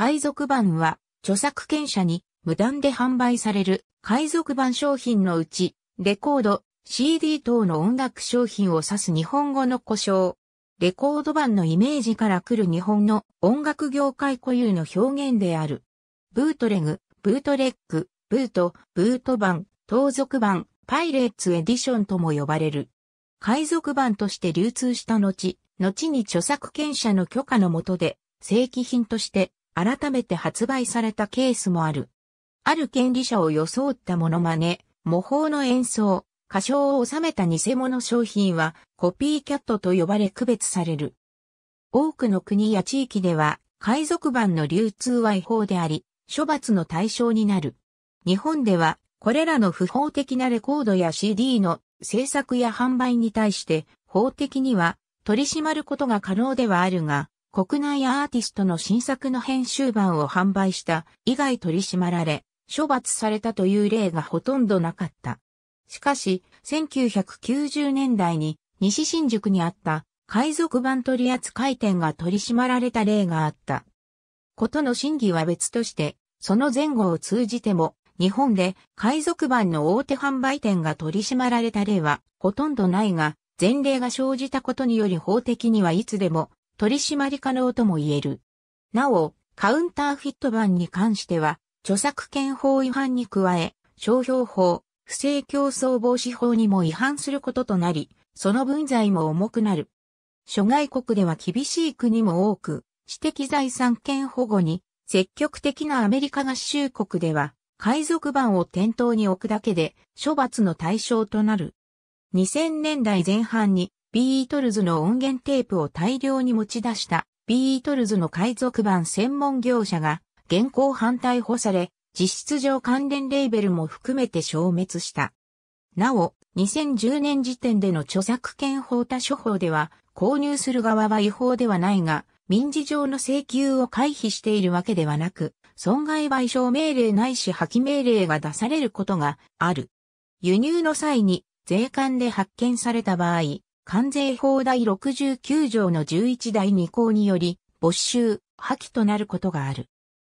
海賊版は、著作権者に無断で販売される海賊版商品のうち、レコード、CD 等の音楽商品を指す日本語の故障。レコード版のイメージから来る日本の音楽業界固有の表現である。ブートレグ、ブートレック、ブート、ブート版、盗賊版、パイレーツエディションとも呼ばれる。海賊版として流通した後、後に著作権者の許可のもとで、正規品として改めて発売されたケースもある。ある権利者を装ったモノマネ、模倣の演奏、歌唱を収めた偽物商品はコピーキャットと呼ばれ区別される。多くの国や地域では海賊版の流通は違法であり、処罰の対象になる。日本ではこれらの不法的なレコードや CD の制作や販売に対して法的には取り締まることが可能ではあるが、国内アーティストの新作の編集版を販売した以外取り締まられ、処罰されたという例がほとんどなかった。しかし、1990年代に西新宿にあった海賊版取扱店が取り締まられた例があった。ことの真偽は別として、その前後を通じても、日本で海賊版の大手販売店が取り締まられた例はほとんどないが、前例が生じたことにより法的にはいつでも取締り可能とも言える。なお、カウンターフィット版に関しては、著作権法違反に加え、商標法、不正競争防止法にも違反することとなり、その分罪も重くなる。諸外国では厳しい国も多く、知的財産権保護に積極的なアメリカ合衆国では、海賊版を店頭に置くだけで処罰の対象となる。2000年代前半にビートルズの音源テープを大量に持ち出したビートルズの海賊版専門業者が現行犯逮捕され、実質上関連レーベルも含めて消滅した。なお、2010年時点での著作権法他処方では、購入する側は違法ではないが、民事上の請求を回避しているわけではなく、損害賠償命令ないし破棄命令が出されることがある。輸入の際に税関で発見された場合、関税法第69条の11第2項により、没収、破棄となることがある。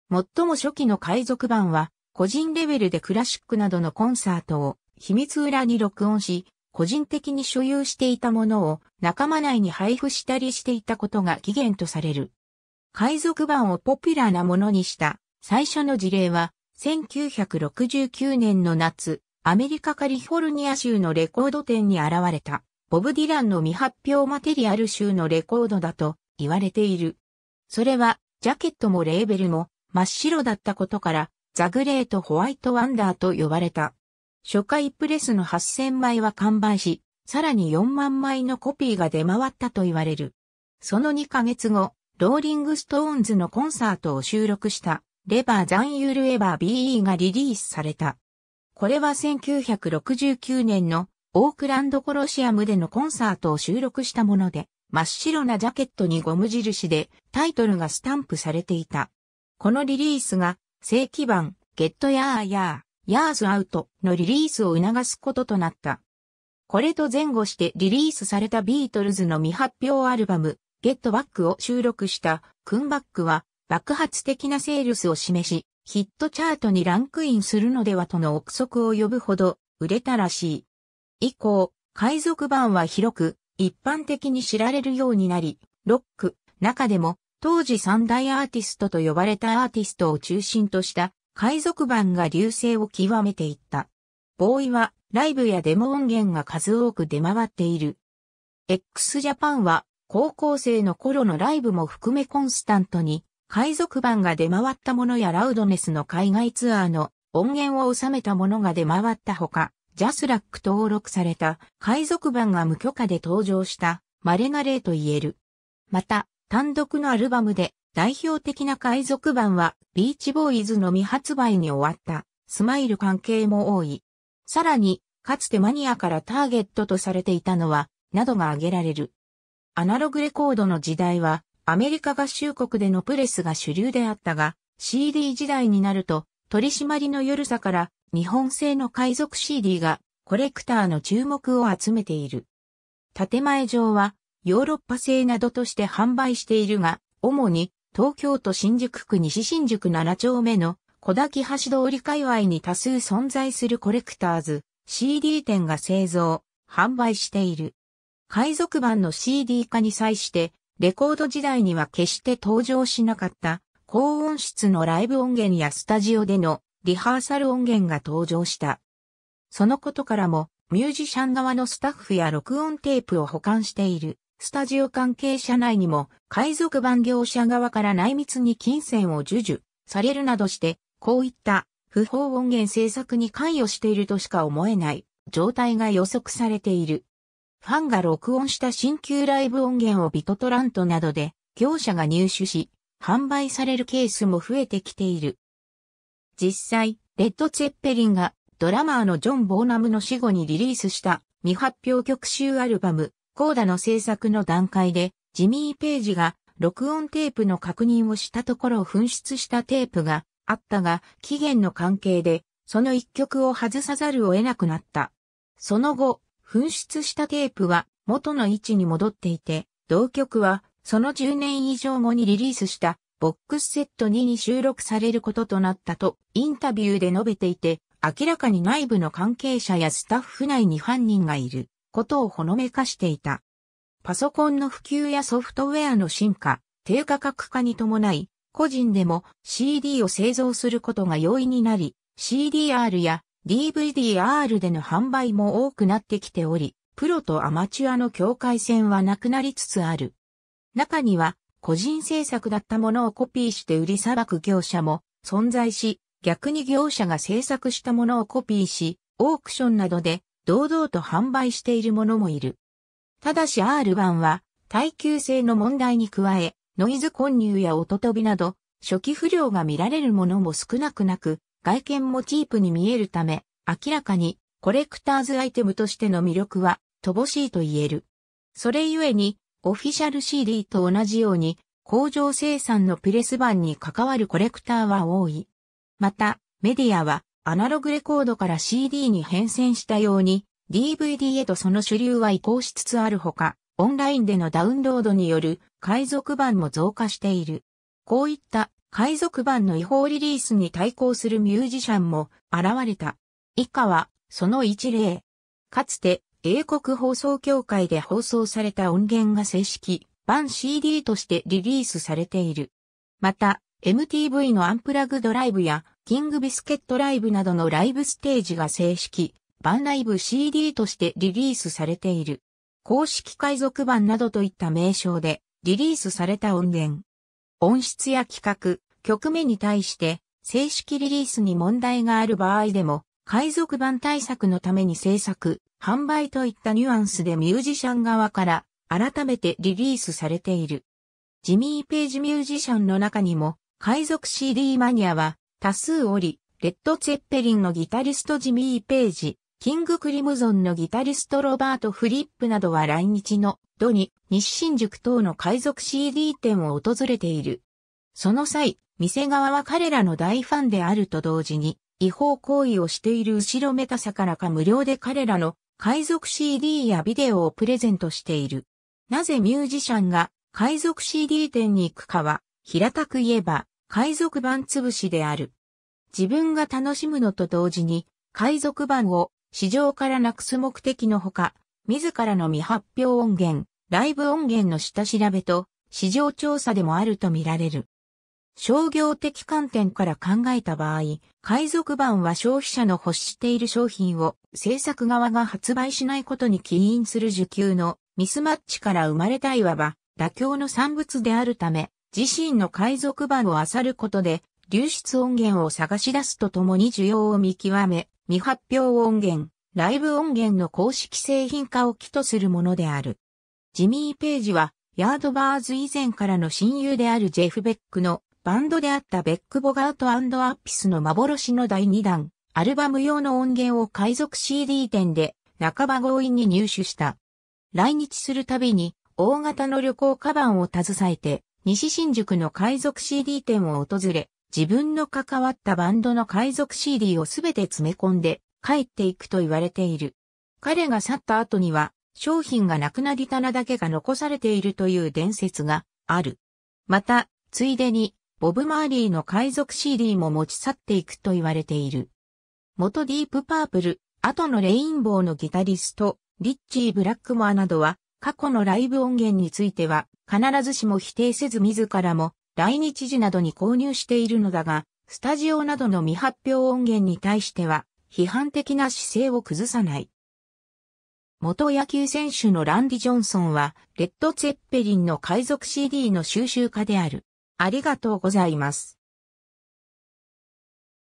最も初期の海賊版は、個人レベルでクラシックなどのコンサートを秘密裏に録音し、個人的に所有していたものを仲間内に配布したりしていたことが起源とされる。海賊版をポピュラーなものにした最初の事例は、1969年の夏、アメリカカリフォルニア州のレコード店に現れた。ボブ・ディランの未発表マテリアル集のレコードだと言われている。それは、ジャケットもレーベルも真っ白だったことから、ザグレート・ホワイト・ワンダーと呼ばれた。初回プレスの8000枚は完売し、さらに4万枚のコピーが出回ったと言われる。その2ヶ月後、ローリング・ストーンズのコンサートを収録した、レバー・ザン・ユール・エバー・ BE がリリースされた。これは1969年のオークランドコロシアムでのコンサートを収録したもので、真っ白なジャケットにゴム印でタイトルがスタンプされていた。このリリースが正規版ゲットヤーヤー、ヤーズアウトのリリースを促すこととなった。これと前後してリリースされたビートルズの未発表アルバムゲットバックを収録したクンバックは爆発的なセールスを示しヒットチャートにランクインするのではとの憶測を呼ぶほど売れたらしい。以降、海賊版は広く一般的に知られるようになり、ロック、中でも当時三大アーティストと呼ばれたアーティストを中心とした海賊版が流星を極めていった。ボーイはライブやデモ音源が数多く出回っている。x ジャパンは高校生の頃のライブも含めコンスタントに海賊版が出回ったものやラウドネスの海外ツアーの音源を収めたものが出回ったほか、ジャスラック登録された海賊版が無許可で登場した稀な例と言える。また、単独のアルバムで代表的な海賊版はビーチボーイズの未発売に終わったスマイル関係も多い。さらに、かつてマニアからターゲットとされていたのは、などが挙げられる。アナログレコードの時代は、アメリカ合衆国でのプレスが主流であったが、CD 時代になると、取締りの緩さから日本製の海賊 CD がコレクターの注目を集めている。建前上はヨーロッパ製などとして販売しているが、主に東京都新宿区西新宿7丁目の小滝橋通り界隈に多数存在するコレクターズ CD 店が製造、販売している。海賊版の CD 化に際してレコード時代には決して登場しなかった高音質のライブ音源やスタジオでのリハーサル音源が登場した。そのことからも、ミュージシャン側のスタッフや録音テープを保管している、スタジオ関係者内にも、海賊版業者側から内密に金銭を授受されるなどして、こういった不法音源制作に関与しているとしか思えない状態が予測されている。ファンが録音した新旧ライブ音源をビトトラントなどで業者が入手し、販売されるケースも増えてきている。実際、レッド・ツェッペリンがドラマーのジョン・ボーナムの死後にリリースした未発表曲集アルバム、コーダの制作の段階で、ジミー・ページが録音テープの確認をしたところ紛失したテープがあったが、期限の関係で、その一曲を外さざるを得なくなった。その後、紛失したテープは元の位置に戻っていて、同曲はその10年以上後にリリースしたボックスセット2に収録されることとなったとインタビューで述べていて、明らかに内部の関係者やスタッフ内に犯人がいることをほのめかしていた。パソコンの普及やソフトウェアの進化、低価格化に伴い、個人でも CD を製造することが容易になり、CDR や DVDR での販売も多くなってきており、プロとアマチュアの境界線はなくなりつつある。中には個人制作だったものをコピーして売りさばく業者も存在し、逆に業者が制作したものをコピーし、オークションなどで堂々と販売しているものもいる。ただし R1 は耐久性の問題に加え、ノイズ混入や音飛びなど、初期不良が見られるものも少なくなく、外見もチープに見えるため、明らかにコレクターズアイテムとしての魅力は乏しいと言える。それゆえに、オフィシャル CD と同じように、工場生産のプレス版に関わるコレクターは多い。また、メディアは、アナログレコードから CD に変遷したように、DVD へとその主流は移行しつつあるほか、オンラインでのダウンロードによる海賊版も増加している。こういった海賊版の違法リリースに対抗するミュージシャンも現れた。以下はその一例。かつて英国放送協会で放送された音源が正式版 CD としてリリースされている。また、MTV のアンプラグドライブやキングビスケットライブなどのライブステージが正式版ライブ CD としてリリースされている。公式海賊版などといった名称でリリースされた音源。音質や企画、曲名に対して正式リリースに問題がある場合でも海賊版対策のために制作、販売といったニュアンスでミュージシャン側から改めてリリースされている。ジミー・ページミュージシャンの中にも、海賊 CD マニアは多数おり、レッド・ツェッペリンのギタリストジミー・ページ、キング・クリムゾンのギタリストロバート・フリップなどは来日のドに日新宿等の海賊 CD 店を訪れている。その際、店側は彼らの大ファンであると同時に、違法行為をしている後ろめたさからか無料で彼らの海賊 CD やビデオをプレゼントしている。なぜミュージシャンが海賊 CD 店に行くかは、平たく言えば、海賊版潰しである。自分が楽しむのと同時に、海賊版を市場からなくす目的のほか、自らの未発表音源、ライブ音源の下調べと、市場調査でもあるとみられる。商業的観点から考えた場合、海賊版は消費者の欲している商品を制作側が発売しないことに起因する受給のミスマッチから生まれたいわば妥協の産物であるため、自身の海賊版を漁ることで流出音源を探し出すとともに需要を見極め、未発表音源、ライブ音源の公式製品化を基とするものである。ジミー・ページは、ヤードバーズ以前からの親友であるジェフ・ベックのバンドであったベック・ボガートアッピスの幻の第2弾、アルバム用の音源を海賊 CD 店で半ば強引に入手した。来日するたびに大型の旅行カバンを携えて西新宿の海賊 CD 店を訪れ、自分の関わったバンドの海賊 CD をすべて詰め込んで帰っていくと言われている。彼が去った後には商品がなくなり棚だけが残されているという伝説がある。また、ついでにボブ・マーリーの海賊 CD も持ち去っていくと言われている。元ディープパープル、後のレインボーのギタリスト、リッチー・ブラックモアなどは、過去のライブ音源については、必ずしも否定せず自らも、来日時などに購入しているのだが、スタジオなどの未発表音源に対しては、批判的な姿勢を崩さない。元野球選手のランディ・ジョンソンは、レッド・ツェッペリンの海賊 CD の収集家である。ありがとうございます。